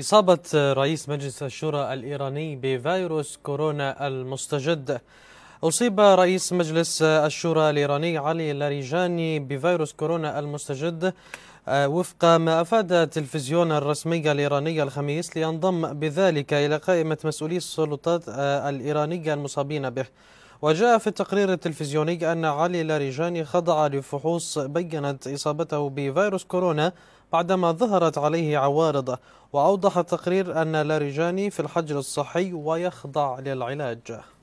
إصابة رئيس مجلس الشورى الإيراني بفيروس كورونا المستجد أصيب رئيس مجلس الشورى الإيراني علي لاريجاني بفيروس كورونا المستجد آه، وفق ما أفاد تلفزيون الرسمي الإيراني الخميس لينضم بذلك إلى قائمة مسؤولي السلطات آه، الإيرانية المصابين به وجاء في التقرير التلفزيوني أن علي لاريجاني خضع لفحوص بينت إصابته بفيروس كورونا بعدما ظهرت عليه عوارض وأوضح التقرير أن لاريجاني في الحجر الصحي ويخضع للعلاج